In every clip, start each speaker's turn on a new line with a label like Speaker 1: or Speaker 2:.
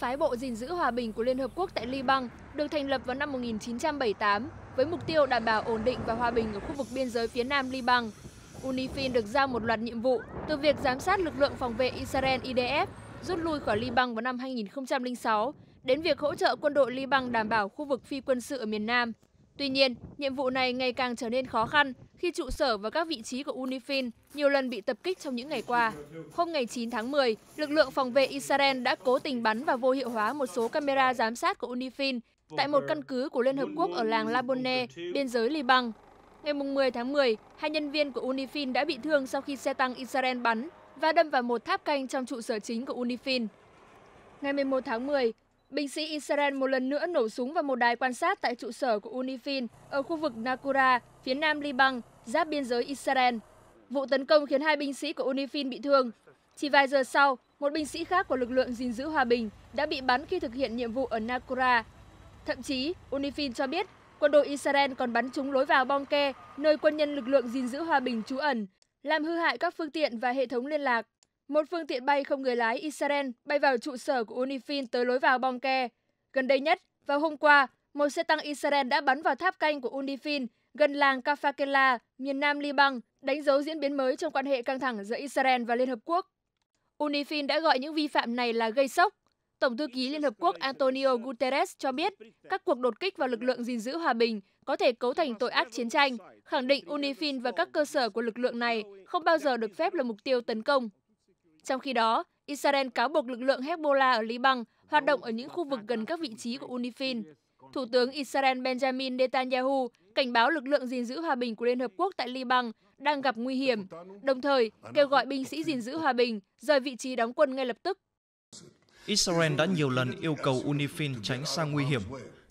Speaker 1: Phái bộ gìn giữ hòa bình của Liên Hợp Quốc tại Liban được thành lập vào năm 1978 với mục tiêu đảm bảo ổn định và hòa bình ở khu vực biên giới phía nam Liban. UNIFIL được giao một loạt nhiệm vụ từ việc giám sát lực lượng phòng vệ Israel IDF rút lui khỏi Liban vào năm 2006 đến việc hỗ trợ quân đội Liban đảm bảo khu vực phi quân sự ở miền Nam. Tuy nhiên, nhiệm vụ này ngày càng trở nên khó khăn khi trụ sở và các vị trí của UNIFIL nhiều lần bị tập kích trong những ngày qua. Hôm ngày 9 tháng 10, lực lượng phòng vệ Israel đã cố tình bắn và vô hiệu hóa một số camera giám sát của UNIFIL tại một căn cứ của Liên Hợp Quốc ở làng Labone, biên giới Liban. Ngày 10 tháng 10, hai nhân viên của UNIFIL đã bị thương sau khi xe tăng Israel bắn và đâm vào một tháp canh trong trụ sở chính của UNIFIL. Ngày 11 tháng 10, Binh sĩ Israel một lần nữa nổ súng vào một đài quan sát tại trụ sở của UNIFIL ở khu vực Nakura, phía nam Liban, giáp biên giới Israel. Vụ tấn công khiến hai binh sĩ của UNIFIL bị thương. Chỉ vài giờ sau, một binh sĩ khác của lực lượng gìn giữ hòa bình đã bị bắn khi thực hiện nhiệm vụ ở Nakura. Thậm chí, UNIFIL cho biết quân đội Israel còn bắn trúng lối vào Bonke, nơi quân nhân lực lượng gìn giữ hòa bình trú ẩn, làm hư hại các phương tiện và hệ thống liên lạc. Một phương tiện bay không người lái Israel bay vào trụ sở của UNIFIL tới lối vào bong ke. Gần đây nhất, vào hôm qua, một xe tăng Israel đã bắn vào tháp canh của UNIFIL gần làng Kafakela, miền nam Liban, đánh dấu diễn biến mới trong quan hệ căng thẳng giữa Israel và Liên Hợp Quốc. UNIFIL đã gọi những vi phạm này là gây sốc. Tổng thư ký Liên Hợp Quốc Antonio Guterres cho biết các cuộc đột kích vào lực lượng gìn giữ hòa bình có thể cấu thành tội ác chiến tranh, khẳng định UNIFIL và các cơ sở của lực lượng này không bao giờ được phép là mục tiêu tấn công. Trong khi đó, Israel cáo buộc lực lượng Hezbollah ở Liban hoạt động ở những khu vực gần các vị trí của UNIFIL. Thủ tướng Israel Benjamin Netanyahu cảnh báo lực lượng gìn giữ hòa bình của Liên Hợp Quốc tại Liban đang gặp nguy hiểm, đồng thời kêu gọi binh sĩ gìn giữ hòa bình rời vị trí đóng quân ngay lập tức.
Speaker 2: Israel đã nhiều lần yêu cầu UNIFIL tránh xa nguy hiểm,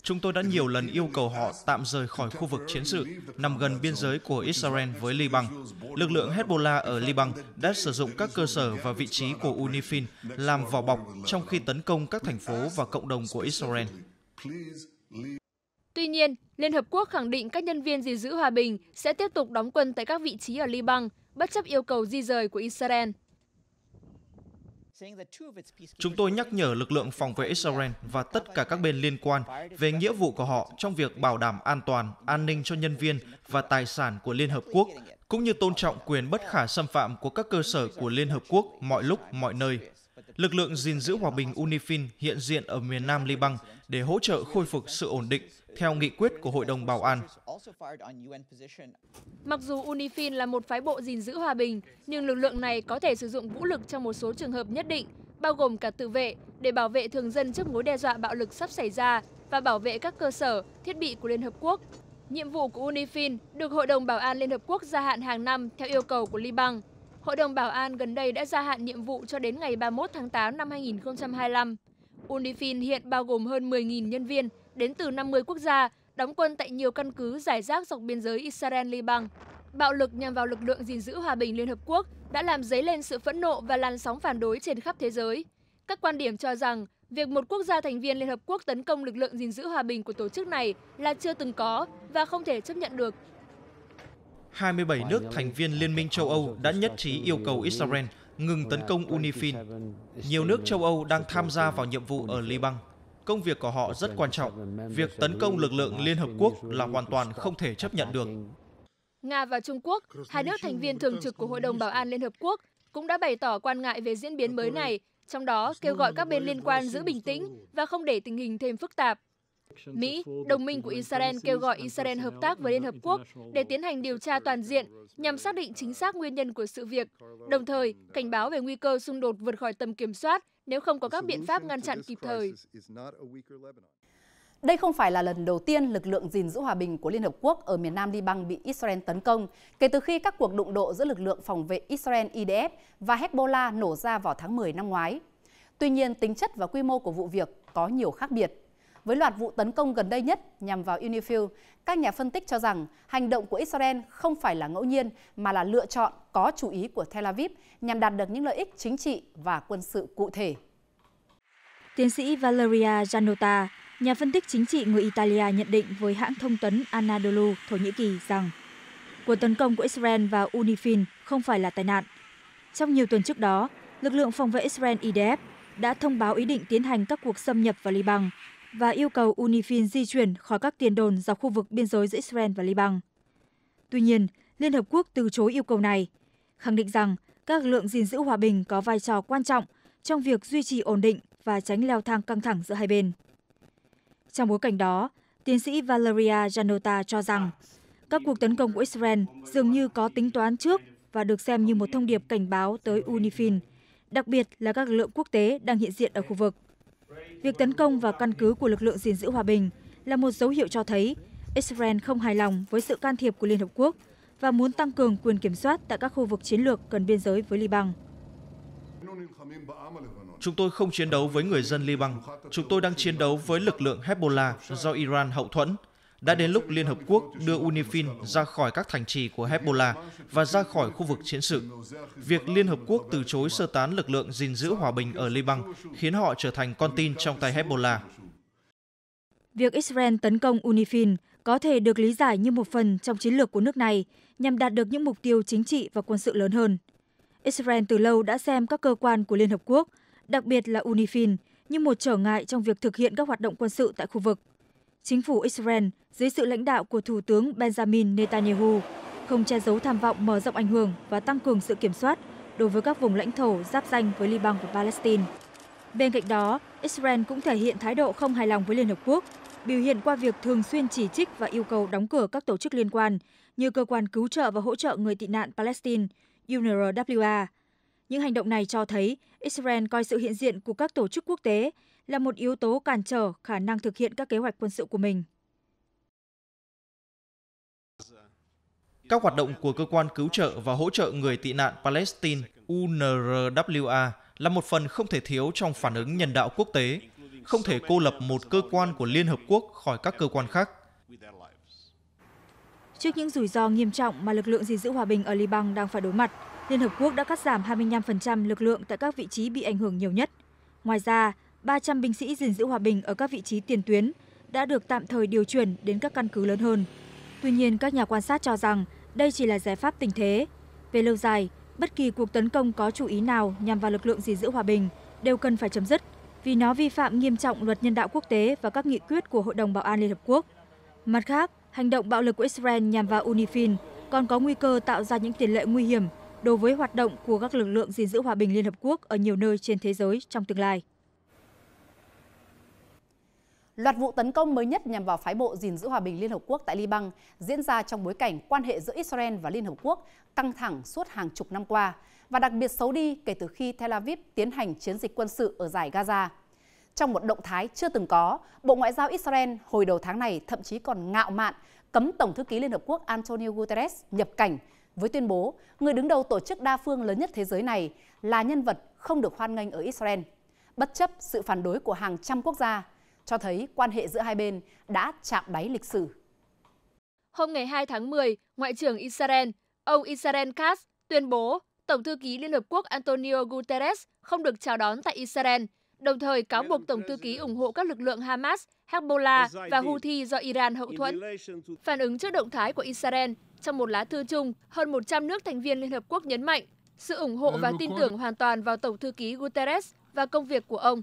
Speaker 2: Chúng tôi đã nhiều lần yêu cầu họ tạm rời khỏi khu vực chiến sự nằm gần biên giới của Israel với Liban. Lực lượng Hezbollah ở Liban đã sử dụng các cơ sở và vị trí của UNIFIL làm vỏ bọc trong khi tấn công các thành phố và cộng đồng của Israel.
Speaker 1: Tuy nhiên, Liên Hợp Quốc khẳng định các nhân viên gìn giữ hòa bình sẽ tiếp tục đóng quân tại các vị trí ở Liban, bất chấp yêu cầu di rời của Israel.
Speaker 2: Chúng tôi nhắc nhở lực lượng phòng vệ Israel và tất cả các bên liên quan về nghĩa vụ của họ trong việc bảo đảm an toàn, an ninh cho nhân viên và tài sản của Liên Hợp Quốc, cũng như tôn trọng quyền bất khả xâm phạm của các cơ sở của Liên Hợp Quốc mọi lúc, mọi nơi. Lực lượng gìn giữ hòa bình UNIFIL hiện diện ở miền nam Liban để hỗ trợ khôi phục sự ổn định theo nghị quyết của Hội đồng Bảo an.
Speaker 1: Mặc dù UNIFIL là một phái bộ gìn giữ hòa bình, nhưng lực lượng này có thể sử dụng vũ lực trong một số trường hợp nhất định, bao gồm cả tự vệ, để bảo vệ thường dân trước mối đe dọa bạo lực sắp xảy ra và bảo vệ các cơ sở, thiết bị của Liên Hợp Quốc. Nhiệm vụ của UNIFIL được Hội đồng Bảo an Liên Hợp Quốc gia hạn hàng năm theo yêu cầu của Liban. Hội đồng Bảo an gần đây đã gia hạn nhiệm vụ cho đến ngày 31 tháng 8 năm 2025. UNIFIL hiện bao gồm hơn 10.000 nhân viên đến từ 50 quốc gia, đóng quân tại nhiều căn cứ giải rác dọc biên giới Israel-Liban. Bạo lực nhằm vào lực lượng gìn giữ hòa bình Liên Hợp Quốc đã làm dấy lên sự phẫn nộ và làn sóng phản đối trên khắp thế giới. Các quan điểm cho rằng việc một quốc gia thành viên Liên Hợp Quốc tấn công lực lượng gìn giữ hòa bình của tổ chức này là chưa từng có và không thể chấp nhận được.
Speaker 2: 27 nước thành viên Liên minh châu Âu đã nhất trí yêu cầu Israel ngừng tấn công UNIFIL. Nhiều nước châu Âu đang tham gia vào nhiệm vụ ở Liban. Công việc của họ rất quan trọng. Việc tấn công lực lượng Liên Hợp Quốc là hoàn toàn không thể chấp nhận được.
Speaker 1: Nga và Trung Quốc, hai nước thành viên thường trực của Hội đồng Bảo an Liên Hợp Quốc, cũng đã bày tỏ quan ngại về diễn biến mới này, trong đó kêu gọi các bên liên quan giữ bình tĩnh và không để tình hình thêm phức tạp. Mỹ, đồng minh của Israel kêu gọi Israel hợp tác với Liên Hợp Quốc để tiến hành điều tra toàn diện nhằm xác định chính xác nguyên nhân của sự việc, đồng thời cảnh báo về nguy cơ xung đột vượt khỏi tầm kiểm soát nếu không có các biện pháp ngăn chặn kịp thời.
Speaker 3: Đây không phải là lần đầu tiên lực lượng gìn giữ hòa bình của Liên Hợp Quốc ở miền Nam Liban bị Israel tấn công, kể từ khi các cuộc đụng độ giữa lực lượng phòng vệ Israel IDF và Hezbollah nổ ra vào tháng 10 năm ngoái. Tuy nhiên, tính chất và quy mô của vụ việc có nhiều khác biệt. Với loạt vụ tấn công gần đây nhất nhằm vào Unifil, các nhà phân tích cho rằng hành động của Israel không phải là ngẫu nhiên mà là lựa chọn có chủ ý của Tel Aviv nhằm đạt được những lợi ích chính trị và quân sự cụ thể. Tiến
Speaker 4: sĩ Valeria Janota, nhà phân tích chính trị người Italia nhận định với hãng thông tấn Anadolu Thổ Nhĩ Kỳ rằng cuộc tấn công của Israel vào Unifil không phải là tai nạn. Trong nhiều tuần trước đó, lực lượng phòng vệ Israel IDF đã thông báo ý định tiến hành các cuộc xâm nhập vào Liban và yêu cầu UNIFIL di chuyển khỏi các tiền đồn dọc khu vực biên giới giữa Israel và Liban. Tuy nhiên, Liên Hợp Quốc từ chối yêu cầu này, khẳng định rằng các lực lượng gìn giữ hòa bình có vai trò quan trọng trong việc duy trì ổn định và tránh leo thang căng thẳng giữa hai bên. Trong bối cảnh đó, tiến sĩ Valeria Janota cho rằng các cuộc tấn công của Israel dường như có tính toán trước và được xem như một thông điệp cảnh báo tới UNIFIL, đặc biệt là các lực lượng quốc tế đang hiện diện ở khu vực. Việc tấn công vào căn cứ của lực lượng gìn giữ hòa bình là một dấu hiệu cho thấy Israel không hài lòng với sự can thiệp của Liên Hợp Quốc và muốn tăng cường quyền kiểm soát tại các khu vực chiến lược gần biên giới với Liban.
Speaker 2: Chúng tôi không chiến đấu với người dân Liban, chúng tôi đang chiến đấu với lực lượng Hezbollah do Iran hậu thuẫn đã đến lúc Liên Hợp Quốc đưa UNIFIL ra khỏi các thành trì của Hezbollah và ra khỏi khu vực chiến sự. Việc Liên Hợp Quốc từ chối sơ tán lực lượng gìn giữ hòa bình ở Liban khiến họ trở thành con tin trong tay Hezbollah.
Speaker 4: Việc Israel tấn công UNIFIL có thể được lý giải như một phần trong chiến lược của nước này nhằm đạt được những mục tiêu chính trị và quân sự lớn hơn. Israel từ lâu đã xem các cơ quan của Liên Hợp Quốc, đặc biệt là UNIFIL, như một trở ngại trong việc thực hiện các hoạt động quân sự tại khu vực chính phủ Israel dưới sự lãnh đạo của Thủ tướng Benjamin Netanyahu không che giấu tham vọng mở rộng ảnh hưởng và tăng cường sự kiểm soát đối với các vùng lãnh thổ giáp danh với Liban và Palestine. Bên cạnh đó, Israel cũng thể hiện thái độ không hài lòng với Liên Hợp Quốc, biểu hiện qua việc thường xuyên chỉ trích và yêu cầu đóng cửa các tổ chức liên quan như Cơ quan Cứu trợ và Hỗ trợ Người tị nạn Palestine, UNRWA. Những hành động này cho thấy Israel coi sự hiện diện của các tổ chức quốc tế là một yếu tố cản trở khả năng thực hiện các kế hoạch quân sự của mình.
Speaker 2: Các hoạt động của cơ quan cứu trợ và hỗ trợ người tị nạn Palestine UNRWA là một phần không thể thiếu trong phản ứng nhân đạo quốc tế, không thể cô lập một cơ quan của Liên Hợp Quốc khỏi các cơ quan khác.
Speaker 4: Trước những rủi ro nghiêm trọng mà lực lượng gìn giữ hòa bình ở Liban đang phải đối mặt, Liên Hợp Quốc đã cắt giảm 25% lực lượng tại các vị trí bị ảnh hưởng nhiều nhất. Ngoài ra, 300 binh sĩ gìn giữ hòa bình ở các vị trí tiền tuyến đã được tạm thời điều chuyển đến các căn cứ lớn hơn. Tuy nhiên, các nhà quan sát cho rằng đây chỉ là giải pháp tình thế. Về lâu dài, bất kỳ cuộc tấn công có chủ ý nào nhằm vào lực lượng gìn giữ hòa bình đều cần phải chấm dứt vì nó vi phạm nghiêm trọng luật nhân đạo quốc tế và các nghị quyết của Hội đồng Bảo an Liên Hợp Quốc. Mặt khác, hành động bạo lực của Israel nhằm vào UNIFIL còn có nguy cơ tạo ra những tiền lệ nguy hiểm đối với hoạt động
Speaker 3: của các lực lượng gìn giữ hòa bình Liên Hợp Quốc ở nhiều nơi trên thế giới trong tương lai. Loạt vụ tấn công mới nhất nhằm vào phái bộ gìn giữ hòa bình Liên Hợp Quốc tại Liban diễn ra trong bối cảnh quan hệ giữa Israel và Liên Hợp Quốc căng thẳng suốt hàng chục năm qua và đặc biệt xấu đi kể từ khi Tel Aviv tiến hành chiến dịch quân sự ở giải Gaza. Trong một động thái chưa từng có, Bộ Ngoại giao Israel hồi đầu tháng này thậm chí còn ngạo mạn cấm Tổng thư ký Liên Hợp Quốc Antonio Guterres nhập cảnh với tuyên bố người đứng đầu tổ chức đa phương lớn nhất thế giới này là nhân vật không được hoan nghênh ở Israel. Bất chấp sự phản đối của hàng trăm quốc gia, cho thấy quan hệ giữa hai bên đã chạm đáy lịch sử. Hôm ngày 2 tháng 10, Ngoại trưởng Israel, ông Israel Katz tuyên bố Tổng
Speaker 1: thư ký Liên Hợp Quốc Antonio Guterres không được chào đón tại Israel, đồng thời cáo buộc Tổng thư ký ủng hộ các lực lượng Hamas, Hezbollah và Houthi do Iran hậu thuẫn. Phản ứng trước động thái của Israel, trong một lá thư chung, hơn 100 nước thành viên Liên Hợp Quốc nhấn mạnh sự ủng hộ và tin tưởng hoàn toàn vào Tổng thư ký Guterres và công việc của ông.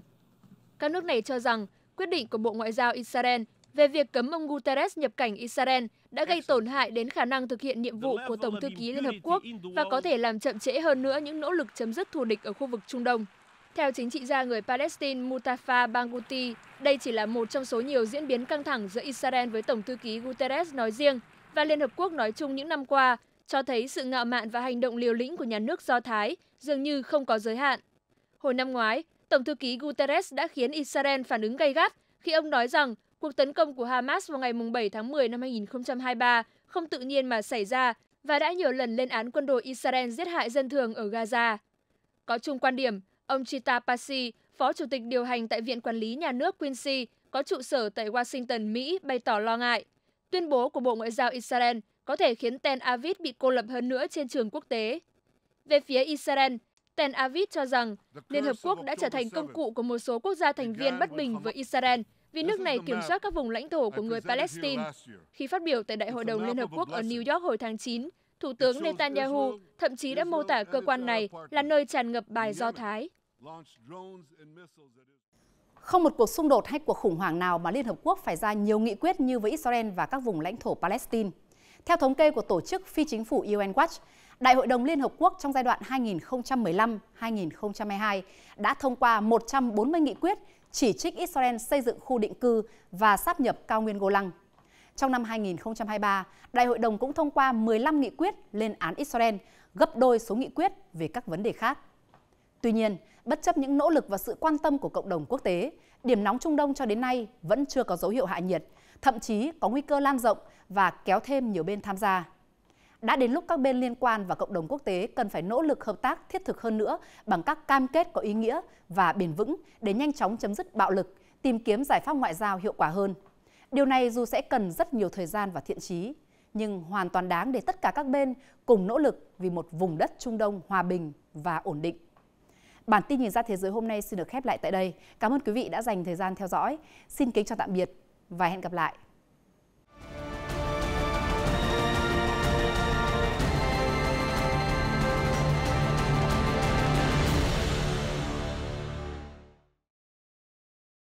Speaker 1: Các nước này cho rằng quyết định của Bộ Ngoại giao Israel về việc cấm ông Guterres nhập cảnh Israel đã gây tổn hại đến khả năng thực hiện nhiệm vụ của Tổng thư ký Liên Hợp Quốc và có thể làm chậm trễ hơn nữa những nỗ lực chấm dứt thù địch ở khu vực Trung Đông. Theo chính trị gia người Palestine Mutafa Banguti, đây chỉ là một trong số nhiều diễn biến căng thẳng giữa Israel với Tổng thư ký Guterres nói riêng và Liên Hợp Quốc nói chung những năm qua, cho thấy sự ngạo mạn và hành động liều lĩnh của nhà nước Do Thái dường như không có giới hạn. Hồi năm ngoái, Tổng thư ký Guterres đã khiến Israel phản ứng gay gắt khi ông nói rằng cuộc tấn công của Hamas vào ngày 7 tháng 10 năm 2023 không tự nhiên mà xảy ra và đã nhiều lần lên án quân đội Israel giết hại dân thường ở Gaza. Có chung quan điểm, ông Chita Pasi, Phó Chủ tịch điều hành tại Viện Quản lý Nhà nước Quincy, có trụ sở tại Washington, Mỹ, bày tỏ lo ngại. Tuyên bố của Bộ Ngoại giao Israel có thể khiến Tel Aviv bị cô lập hơn nữa trên trường quốc tế. Về phía Israel, Tel Aviv cho rằng Liên Hợp Quốc đã trở thành công cụ của một số quốc gia thành viên bất bình với Israel vì nước này kiểm soát các vùng lãnh thổ của người Palestine. Khi phát biểu tại Đại hội đồng Liên Hợp Quốc ở New York hồi tháng 9, Thủ tướng Netanyahu thậm chí đã mô tả cơ quan này là nơi tràn ngập bài Do Thái.
Speaker 3: Không một cuộc xung đột hay cuộc khủng hoảng nào mà Liên Hợp Quốc phải ra nhiều nghị quyết như với Israel và các vùng lãnh thổ Palestine. Theo thống kê của tổ chức phi chính phủ UN Watch, Đại hội đồng Liên Hợp Quốc trong giai đoạn 2015-2022 đã thông qua 140 nghị quyết chỉ trích Israel xây dựng khu định cư và sáp nhập cao nguyên Golan. Trong năm 2023, Đại hội đồng cũng thông qua 15 nghị quyết lên án Israel, gấp đôi số nghị quyết về các vấn đề khác. Tuy nhiên, bất chấp những nỗ lực và sự quan tâm của cộng đồng quốc tế, điểm nóng Trung Đông cho đến nay vẫn chưa có dấu hiệu hạ nhiệt, thậm chí có nguy cơ lan rộng và kéo thêm nhiều bên tham gia. Đã đến lúc các bên liên quan và cộng đồng quốc tế cần phải nỗ lực hợp tác thiết thực hơn nữa bằng các cam kết có ý nghĩa và bền vững để nhanh chóng chấm dứt bạo lực, tìm kiếm giải pháp ngoại giao hiệu quả hơn. Điều này dù sẽ cần rất nhiều thời gian và thiện trí, nhưng hoàn toàn đáng để tất cả các bên cùng nỗ lực vì một vùng đất Trung Đông hòa bình và ổn định. Bản tin nhìn ra thế giới hôm nay xin được khép lại tại đây. Cảm ơn quý vị đã dành thời gian theo dõi. Xin kính chào tạm biệt và hẹn gặp lại.